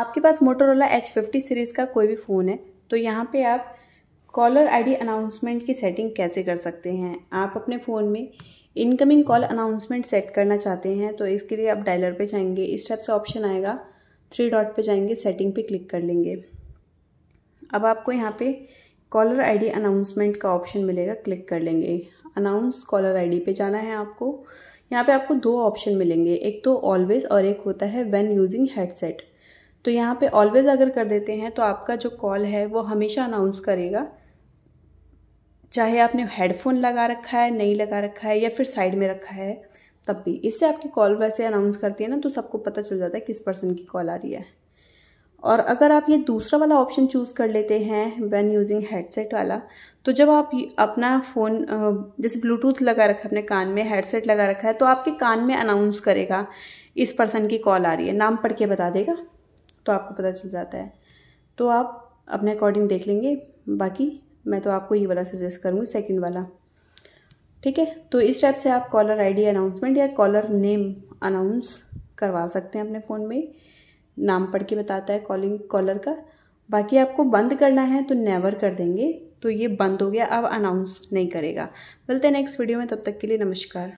आपके पास Motorola H fifty series का कोई भी फ़ोन है तो यहाँ पे आप कॉलर आईडी अनाउंसमेंट की सेटिंग कैसे कर सकते हैं आप अपने फ़ोन में इनकमिंग कॉल अनाउंसमेंट सेट करना चाहते हैं तो इसके लिए आप डायलर पे जाएंगे इस टाइप से ऑप्शन आएगा थ्री डॉट पे जाएंगे सेटिंग पे क्लिक कर लेंगे अब आपको यहाँ पे कॉलर आईडी अनाउंसमेंट का ऑप्शन मिलेगा क्लिक कर लेंगे अनाउंस कॉलर आई डी जाना है आपको यहाँ पर आपको दो ऑप्शन मिलेंगे एक तो ऑलवेज़ और एक होता है वेन यूजिंग हेडसेट तो यहाँ पे ऑलवेज़ अगर कर देते हैं तो आपका जो कॉल है वो हमेशा अनाउंस करेगा चाहे आपने हेडफोन लगा रखा है नहीं लगा रखा है या फिर साइड में रखा है तब भी इससे आपकी कॉल वैसे अनाउंस करती है ना तो सबको पता चल जाता है किस पर्सन की कॉल आ रही है और अगर आप ये दूसरा वाला ऑप्शन चूज़ कर लेते हैं वैन यूजिंग हेडसेट वाला तो जब आप अपना फ़ोन जैसे ब्लूटूथ लगा रखा है अपने कान में हेडसेट लगा रखा है तो आपके कान में अनाउंस करेगा इस पर्सन की कॉल आ रही है नाम पढ़ के बता देगा तो आपको पता चल जाता है तो आप अपने अकॉर्डिंग देख लेंगे बाकी मैं तो आपको ये वाला सजेस्ट करूँगी सेकेंड वाला ठीक है तो इस टाइप से आप कॉलर आईडी अनाउंसमेंट या कॉलर नेम अनाउंस करवा सकते हैं अपने फ़ोन में नाम पढ़ के बताता है कॉलिंग कॉलर का बाकी आपको बंद करना है तो नेवर कर देंगे तो ये बंद हो गया अब अनाउंस नहीं करेगा मिलते हैं नेक्स्ट वीडियो में तब तक के लिए नमस्कार